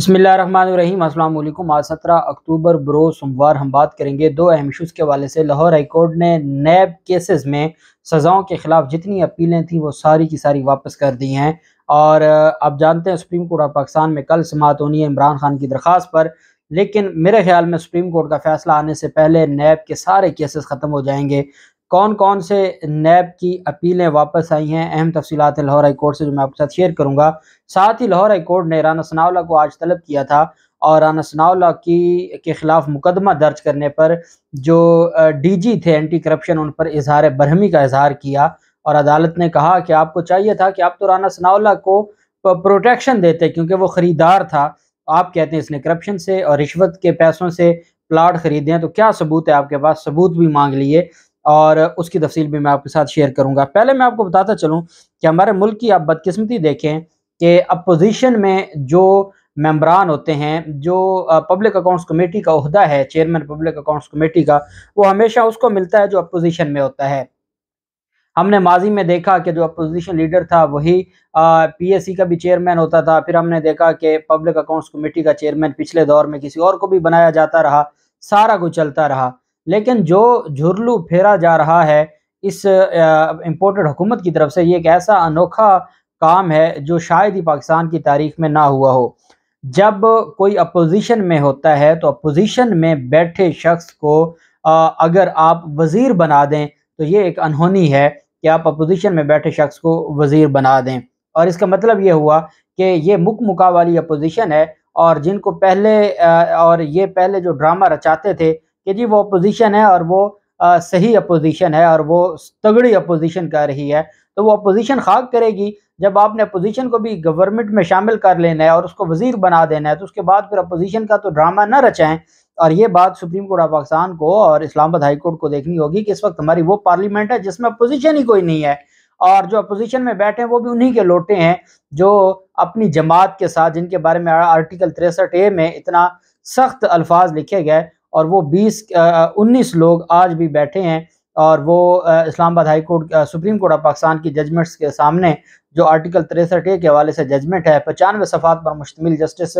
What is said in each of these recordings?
बसमिलीम अल्लाम आज सत्रह अक्टूबर बरो सोमवार हम बात करेंगे दो अहम इशूज़ के हवाले से लाहौर हाईकोर्ट ने नैब केसेस में सज़ाओं के ख़िलाफ़ जितनी अपीलें थीं वो सारी की सारी वापस कर दी हैं और आप जानते हैं सुप्रीम कोर्ट ऑफ पाकिस्तान में कल समात होनी है इमरान खान की दरख्वास्त पर लेकिन मेरे ख्याल में सुप्रीम कोर्ट का फैसला आने से पहले नैब के सारे केसेस ख़त्म हो जाएंगे कौन कौन से नैब की अपीलें वापस आई हैं अहम तफसीत लाहौर हाई कोर्ट से जो मैं आपके साथ शेयर करूंगा साथ ही लाहौर हाई कोर्ट ने राना सनावला को आज तलब किया था और राना सनावला की के ख़िलाफ़ मुकदमा दर्ज करने पर जो डी जी थे एंटी करप्शन उन पर इजहार बरहमी का इजहार किया और अदालत ने कहा कि आपको चाहिए था कि आप तो राना सनावला को प्रोटेक्शन देते क्योंकि वो ख़रीदार था आप कहते हैं इसने करप्शन से और रिश्वत के पैसों से प्लाट खरीदे हैं तो क्या सबूत है आपके पास सबूत भी मांग लिए और उसकी तफसील भी मैं आपके साथ शेयर करूंगा पहले मैं आपको बताता चलूं कि हमारे मुल्क की आप बदकिस्मती देखें कि अपोजिशन में जो मेम्बरान होते हैं जो पब्लिक अकाउंट्स कमेटी का अहदा है चेयरमैन पब्लिक अकाउंट्स कमेटी का वो हमेशा उसको मिलता है जो अपोजिशन में होता है हमने माजी में देखा कि जो अपोजिशन लीडर था वही पीएससी का भी चेयरमैन होता था फिर हमने देखा कि पब्लिक अकाउंट्स कमेटी का चेयरमैन पिछले दौर में किसी और को भी बनाया जाता रहा सारा कुछ चलता रहा लेकिन जो झुरलू फेरा जा रहा है इस इम्पोर्टेड हुकूमत की तरफ से ये एक ऐसा अनोखा काम है जो शायद ही पाकिस्तान की तारीख में ना हुआ हो जब कोई अपोजिशन में होता है तो अपोजिशन में बैठे शख्स को आ, अगर आप वज़ीर बना दें तो ये एक अनहोनी है कि आप अपोजिशन में बैठे शख्स को वज़ीर बना दें और इसका मतलब ये हुआ कि ये मुख मुका वाली अपोजिशन है और जिनको पहले आ, और ये पहले जो ड्रामा रचाते थे कि जी वो अपोजिशन है और वो आ, सही अपोजिशन है और वो तगड़ी अपोजिशन कर रही है तो वो अपोजिशन खाक करेगी जब आपने अपोजिशन को भी गवर्नमेंट में शामिल कर लेना है और उसको वजीर बना देना है तो उसके बाद फिर अपोजिशन का तो ड्रामा ना रचाएं और ये बात सुप्रीम कोर्ट ऑफ पाकिस्तान को और इस्लामाबाद हाई कोर्ट को देखनी होगी कि इस वक्त हमारी वो पार्लियामेंट है जिसमें अपोजिशन ही कोई नहीं है और जो अपोजिशन में बैठे हैं वो भी उन्हीं के लोटे हैं जो अपनी जमात के साथ जिनके बारे में आर्टिकल तिरसठ ए में इतना सख्त अल्फाज लिखे गए और वो बीस उन्नीस लोग आज भी बैठे हैं और वो Islamabad high court supreme court of Pakistan की जजमेंट्स के सामने जो आर्टिकल तिरसठ ए के हवाले से जजमेंट है पचानवे सफ़ात पर मुश्तमिल जस्टिस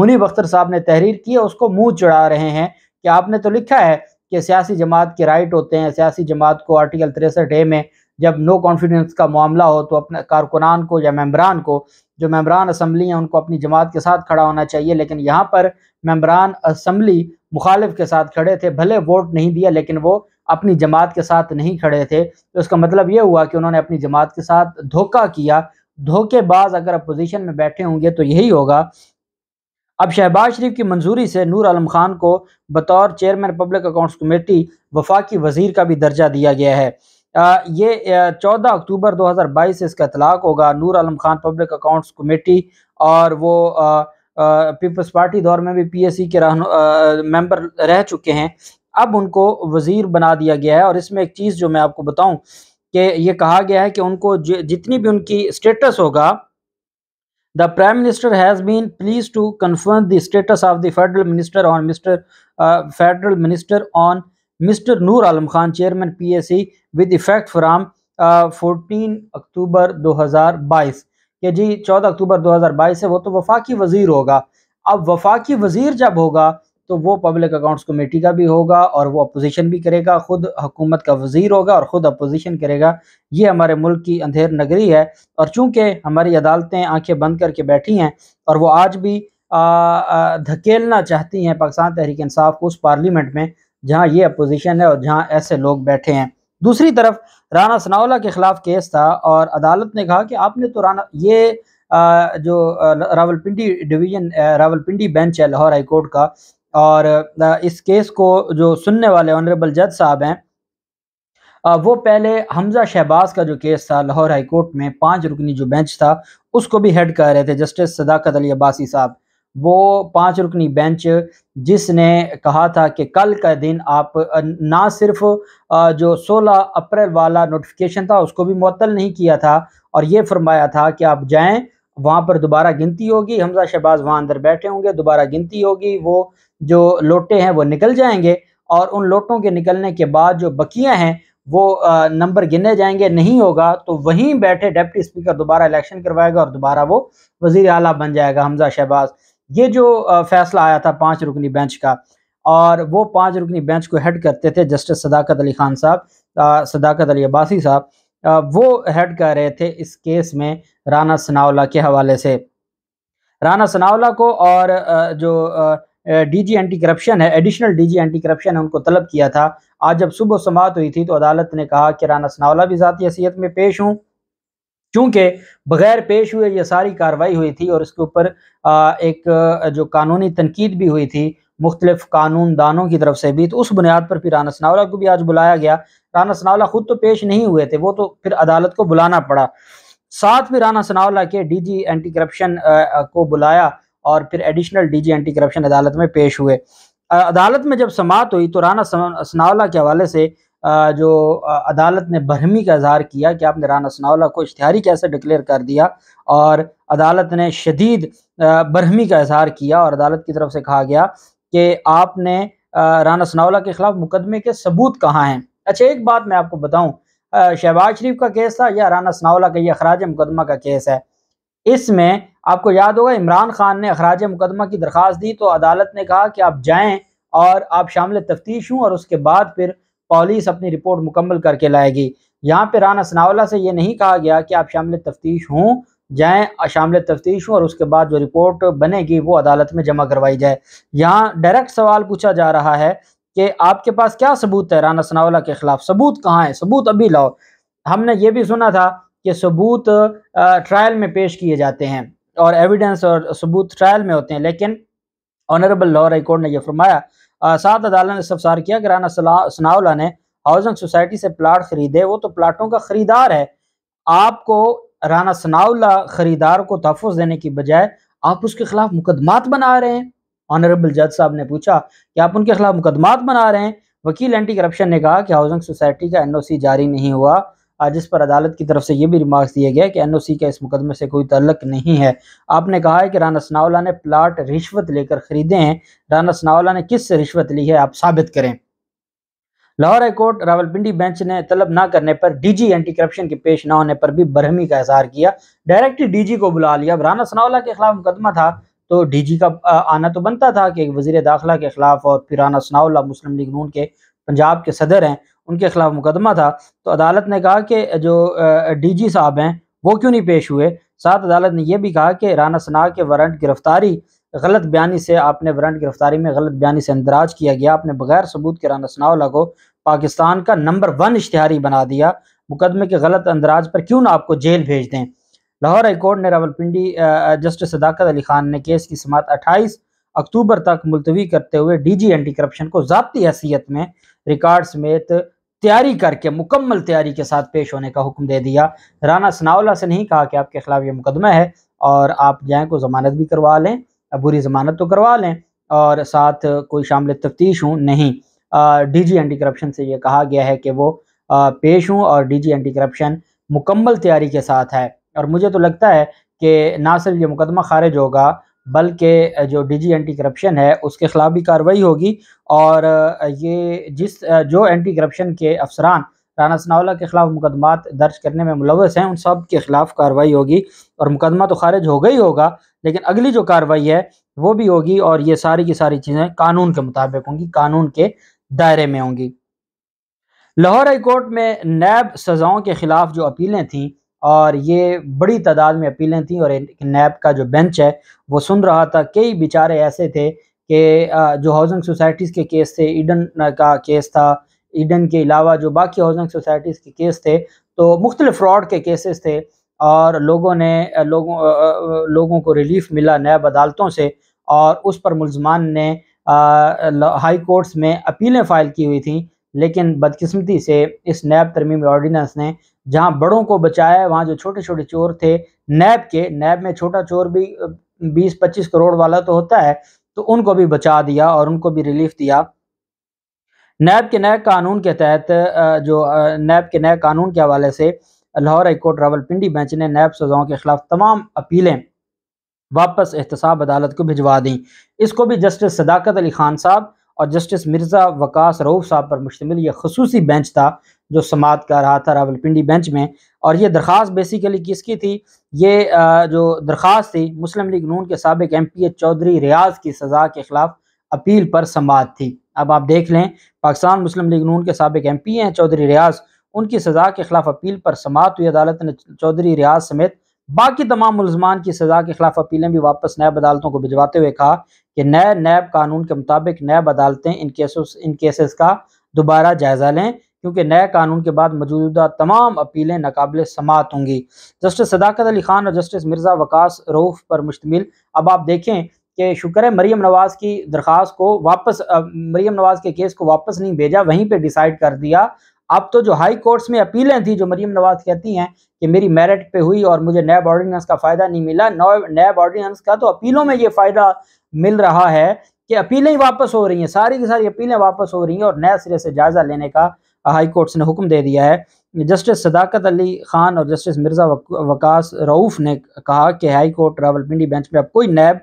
मुनीब अख्तर साहब ने तहरीर की है उसको मुँह चढ़ा रहे हैं कि आपने तो लिखा है कि सियासी जमात के राइट होते हैं सियासी जमात को आर्टिकल तिरसठ ए में जब नो कॉन्फिडेंस का मामला हो तो अपने कारकुनान को या मेम्बरान को जो मेम्बरान असम्बली हैं उनको अपनी जमात के साथ खड़ा होना चाहिए लेकिन यहाँ पर मेम्बरान असम्बली मुखालिफ के साथ खड़े थे भले वोट नहीं दिया लेकिन वो अपनी जमात के साथ नहीं खड़े थे तो उसका मतलब ये हुआ कि उन्होंने अपनी जमात के साथ धोखा किया धोखेबाज अगर अपोजिशन में बैठे होंगे तो यही होगा अब शहबाज शरीफ की मंजूरी से नूर आलम खान को बतौर चेयरमैन पब्लिक अकाउंट्स कमेटी वफाकी वजीर का भी दर्जा दिया गया है आ, ये चौदह अक्टूबर 2022 से इसका इतलाक़ होगा Noor Alam Khan public accounts committee और वो आ, पीपल्स पार्टी दौर में भी पीएसी के रहन मेंबर रह चुके हैं अब उनको वजीर बना दिया गया है और इसमें एक चीज़ जो मैं आपको बताऊं कि ये कहा गया है कि उनको जितनी भी उनकी स्टेटस होगा the prime minister has been please to confirm the status of the federal minister on mister federal minister on mister Noor Alam Khan chairman P with effect from fourteen October दो कि जी चौदह अक्टूबर दो हज़ार बाईस है वो तो वफाकी वजीर होगा अब वफाकी वजीर जब होगा तो वो पब्लिक अकाउंट्स कमेटी का भी होगा और वो अपोजिशन भी करेगा ख़ुद हुकूमत का वजीर होगा और ख़ुद अपोजिशन करेगा ये हमारे मुल्क की अंधेर नगरी है और चूँकि हमारी अदालतें आंखें बंद करके बैठी हैं और वो आज भी धकेलना चाहती हैं पाकिस्तान तहरीक इंसाफ को उस पार्लियामेंट में जहाँ ये अपोजिशन है और जहाँ ऐसे लोग बैठे हैं दूसरी तरफ राना सनाउला के खिलाफ केस था और अदालत ने कहा कि आपने तो राना ये जो रावलपिंडी डिवीजन रावलपिंडी बेंच है लाहौर हाई कोर्ट का और इस केस को जो सुनने वाले ऑनरेबल जज साहब हैं वो पहले हमजा शहबाज का जो केस था लाहौर हाई कोर्ट में पांच रुकनी जो बेंच था उसको भी हेड कर रहे थे जस्टिस सदाकत अली अब्बासी साहब वो पांच रुकनी बेंच जिसने कहा था कि कल का दिन आप ना सिर्फ जो 16 अप्रैल वाला नोटिफिकेशन था उसको भी मअतल नहीं किया था और ये फरमाया था कि आप जाएं वहाँ पर दोबारा गिनती होगी हमजा शहबाज वहाँ अंदर बैठे होंगे दोबारा गिनती होगी वो जो लोटे हैं वो निकल जाएंगे और उन लोटों के निकलने के बाद जो बकियाँ हैं वो नंबर गिने जाएंगे नहीं होगा तो वहीं बैठे डेप्टी स्पीकर दोबारा इलेक्शन करवाएगा और दोबारा वो वजीर अला बन जाएगा हमजा शहबाज ये जो फैसला आया था पांच रुकनी बेंच का और वो पांच रुकनी बेंच को हेड करते थे जस्टिस सदाकत अली खान साहब सदाकत अली अब्बासी साहब वो हेड कर रहे थे इस केस में राना सनावला के हवाले से राना सनावला को और जो डीजी एंटी करप्शन है एडिशनल डीजी एंटी करप्शन है उनको तलब किया था आज जब सुबह समात हुई थी तो अदालत ने कहा कि राना सनावला भी ज़ाती हैसियत में पेश हूँ चूंकि बगैर पेश हुए यह सारी कार्रवाई हुई थी और इसके ऊपर एक जो कानूनी तनकीद भी हुई थी मुख्तलिफ कानून दानों की तरफ से भी तो उस बुनियाद पर फिर राना सनावला को भी आज बुलाया गया राना सनावला खुद तो पेश नहीं हुए थे वो तो फिर अदालत को बुलाना पड़ा साथ में राना सनावला के डीजी एंटी करप्शन को बुलाया और फिर एडिशनल डीजी एंटी करप्शन अदालत में पेश हुए अदालत में जब समात हुई तो राना सनावला के हवाले से जो अदालत ने बरहमी का इजहार किया कि आपने राना सनाउल्ला को इश्तहारी कैसे डिक्लेयर कर दिया और अदालत ने शदीद बरहमी का इजहार किया और अदालत की तरफ से कहा गया कि आपने राना सनाउल्ला के ख़िलाफ़ मुकदमे के सबूत कहाँ हैं अच्छा एक बात मैं आपको बताऊँ शहबाज शरीफ का केस था या राना सनाउल्ला का यह अखराज मुकदमा का केस है इसमें आपको याद होगा इमरान खान ने अखराज मुकदमा की दरख्वास्त दी तो अदालत ने कहा कि आप जाएँ और आप शामिल तफ्तीश हूँ और उसके बाद फिर पुलिस अपनी रिपोर्ट मुकम्मल करके लाएगी यहाँ पे राना सनावला से ये नहीं कहा गया कि आप शामिल तफ्तीश हों जाएँ शामिल तफ्तीश हों और उसके बाद जो रिपोर्ट बनेगी वो अदालत में जमा करवाई जाए यहाँ डायरेक्ट सवाल पूछा जा रहा है कि आपके पास क्या सबूत है राना सनावला के खिलाफ सबूत कहाँ है सबूत अभी लाओ हमने ये भी सुना था कि सबूत ट्रायल में पेश किए जाते हैं और एविडेंस और सबूत ट्रायल में होते हैं लेकिन ऑनरेबल लाहौर कोर्ट ने यह फरमाया सात अदालत ने सफसार किया कि राना सनाउला ने हाउसिंग सोसाइटी से प्लाट खरीदे वो तो प्लाटों का खरीदार है आपको राना सनाउला खरीदार को तहफ़ देने की बजाय आप उसके खिलाफ मुकदमात बना रहे हैं ऑनरेबल जज साहब ने पूछा कि आप उनके खिलाफ मुकदमात बना रहे हैं वकील एंटी करप्शन ने कहा कि हाउसिंग सोसाइटी का एनओसी जारी नहीं हुआ आज पर अदालत की तरफ से ये भी रिमार्क्स दिया गया कि एनओसी का इस मुकदमे से कोई तल्लक नहीं है आपने कहा है कि राना सनावला ने प्लाट रिश्वत लेकर खरीदे हैं राना सनावला ने किस से रिश्वत ली है आप साबित करें लाहौर हाईकोर्ट रावलपिंडी बेंच ने तलब ना करने पर डीजी एंटी करप्शन के पेश ना होने पर भी बरहमी का इजहार किया डायरेक्ट डीजी को बुला लिया अब राना सनावला के खिलाफ मुकदमा था तो डीजी का आना तो बनता था कि वजीर दाखिला के खिलाफ और फिर राना सनावला मुस्लिम लीग नून के पंजाब के सदर हैं उनके खिलाफ मुकदमा था तो अदालत ने कहा कि जो डीजी साहब हैं वो क्यों नहीं पेश हुए साथ अदालत ने यह भी कहा कि राना सना के वारंट गिरफ्तारी गलत बयानी से आपने वारंट गिरफ्तारी में गलत बयानी से इंदराज किया गया आपने बगैर सबूत के राना सनाउला को पाकिस्तान का नंबर वन इश्तहारी बना दिया मुकदमे के गलत अंदराज पर क्यों ना आपको जेल भेज दें लाहौर हाईकोर्ट ने रावलपिंडी जस्टिस सदाकत अली खान ने केस की समात अट्ठाईस अक्टूबर तक मुलतवी करते हुए डी जी एंटी करप्शन को जबती हैसियत में रिकॉर्ड समेत तैयारी करके मुकम्मल तैयारी के साथ पेश होने का हुक्म दे दिया राना सनावला से नहीं कहा कि आपके ख़िलाफ़ ये मुकदमा है और आप जाएँ को ज़मानत भी करवा लें बुरी ज़मानत तो करवा लें और साथ कोई शामिल तफ्तीश हूँ नहीं डी जी एंटी करप्शन से ये कहा गया है कि वो आ, पेश हूँ और डी जी एंटी करप्शन मुकम्मल तैयारी के साथ है और मुझे तो लगता है कि ना सिर्फ ये मुकदमा खारिज होगा बल्कि जो डीजी एंटी करप्शन है उसके ख़िलाफ़ भी कार्रवाई होगी और ये जिस जो एंटी करप्शन के अफसरान राना सनावला के ख़िलाफ़ मुकदमा दर्ज करने में मुलवस हैं उन सब के ख़िलाफ़ कार्रवाई होगी और मुकदमा तो खारिज होगा ही होगा लेकिन अगली जो कार्रवाई है वो भी होगी और ये सारी की सारी चीज़ें कानून के मुताबिक होंगी कानून के दायरे में होंगी लाहौर हाई कोर्ट में नैब सज़ाओं के ख़िलाफ़ जो अपीलें थीं और ये बड़ी तादाद में अपीलें थी और नैब का जो बेंच है वो सुन रहा था कई बेचारे ऐसे थे कि जो हाउसिंग सोसाइटीज़ के केस थे ईडन का केस था ईडन के अलावा जो बाकी हाउसिंग सोसाइटीज़ के केस थे तो मुख्तलिफ फ्रॉड के केसेस थे और लोगों ने लोगों लोगों को रिलीफ मिला नैब अदालतों से और उस पर मुलजमान ने हाई कोर्ट्स में अपीलें फ़ाइल की हुई थी लेकिन बदकिस्मती से इस नैब तरमीमी ऑर्डीनेंस ने जहां बड़ों को बचाया वहां जो छोटे छोटे चोर थे नैब के नैब में छोटा चोर भी बीस पच्चीस करोड़ वाला तो होता है तो उनको भी बचा दिया और उनको भी रिलीफ दिया नैब के नए कानून के तहत जो नैब के नए कानून के हवाले से लाहौर हाईकोर्ट रावलपिंडी बेंच ने नैब सजाओं के खिलाफ तमाम अपीलें वापस एहतसाब अदालत को भिजवा दी इसको भी जस्टिस सदाकत अली खान साहब और जस्टिस मिर्ज़ा वकास रऊफ़ साहब पर मुश्तमिल यह खसूस बेंच था जो समात कर रहा था रावलपिंडी बेंच में और ये दरख्वास बेसिकली किसकी थी ये जो दरख्वास्त थी मुस्लिम लीग नून के सबक M P A Chaudhry Riaz की सज़ा के ख़िलाफ़ अपील पर समात थी अब आप देख लें पाकिस्तान मुस्लिम लीग नून के सबक एम पी हैं चौधरी रियाज उनकी सज़ा के ख़िलाफ़ अपील पर समात हुई अदालत ने चौधरी रियाज समेत बाकी तमाम मुलजमान की सजा के खिलाफ अपीलें भी वापस नैब अदालतों को भिजवाते हुए कहा कि नए नैब कानून के मुताबिक नैब अदालतें इन केसों इन केसेस का दोबारा जायजा लें क्योंकि नए कानून के बाद मौजूदा तमाम अपीलें नाकबिल समात होंगी जस्टिस सदाकत अली खान और जस्टिस मिर्ज़ा वकास रऊफ़ पर मुश्तमिल अब आप देखें कि शुक्र है मरीम नवाज़ की दरख्वास्त को वापस मरीम नवाज़ के केस को वापस नहीं भेजा वहीं पर डिसाइड कर दिया अब तो जो हाई कोर्ट्स में अपीलें थी जो मरीम नवाज कहती हैं कि मेरी मेरिट पे हुई और मुझे नैब ऑर्डिनेंस का फ़ायदा नहीं मिला नैब ऑर्डिनेंस का तो अपीलों में ये फ़ायदा मिल रहा है कि अपीलें वापस हो रही हैं सारी की सारी अपीलें वापस हो रही हैं और नए सिरे से जायज़ा लेने का हाई कोर्ट्स ने हुक्म दे दिया है जस्टिस सदाकत अली खान और जस्टिस मिर्ज़ा वकास रऊफ़ ने कहा कि हाई कोर्ट रावलपिंडी बेंच में अब कोई नैब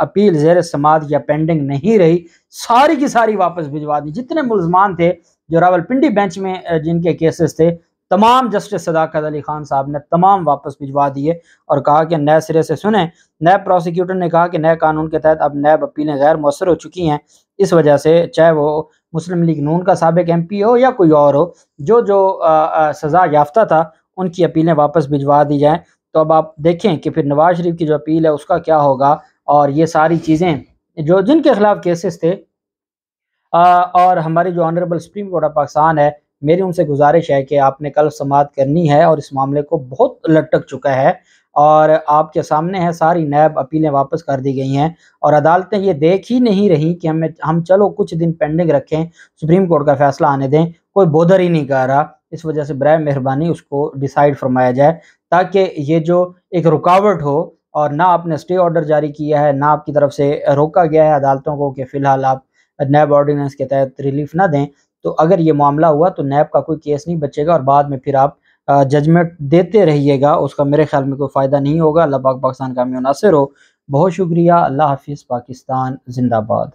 अपील जेर समाध या पेंडिंग नहीं रही सारी की सारी वापस भिजवा दी जितने मुलजमान थे जो रावलपिंडी बेंच में जिनके केसेस थे तमाम जस्टिस सदाकत अली खान साहब ने तमाम वापस भिजवा दिए और कहा कि नए सिरे से सुने नए प्रोसिक्यूटर ने कहा कि नए कानून के तहत अब नैब अपीलें गैर मौसर हो चुकी हैं इस वजह से चाहे वो मुस्लिम लीग नून का सबक एम पी हो या कोई और हो जो जो आ, आ, सज़ा याफ्ता था उनकी अपीलें वापस भिजवा दी जाएँ तो अब आप देखें कि फिर नवाज शरीफ की जो अपील है उसका क्या होगा और ये सारी चीज़ें जो जिनके खिलाफ केसेस थे और हमारी जो honourable supreme court of Pakistan है मेरी उनसे गुजारिश है कि आपने कल समात करनी है और इस मामले को बहुत लटक चुका है और आपके सामने है सारी नैब अपीलें वापस कर दी गई हैं और अदालतें ये देख ही नहीं रही कि हमें हम चलो कुछ दिन पेंडिंग रखें सुप्रीम कोर्ट का फैसला आने दें कोई बोधर ही नहीं कर रहा इस वजह से बर मेहरबानी उसको डिसाइड फरमाया जाए ताकि ये जो एक रुकावट हो और ना आपने स्टे ऑर्डर जारी किया है ना आपकी तरफ से रोका गया है अदालतों को कि फ़िलहाल आप नैब ऑर्डिनेंस के तहत रिलीफ ना दें तो अगर ये मामला हुआ तो नैब का कोई केस नहीं बचेगा और बाद में फिर आप जजमेंट देते रहिएगा उसका मेरे ख्याल में कोई फ़ायदा नहीं होगा अल्लाह पाक पाकिस्तान का मुनासर हो बहुत शुक्रिया अल्लाह हाफिज़ पाकिस्तान जिंदाबाद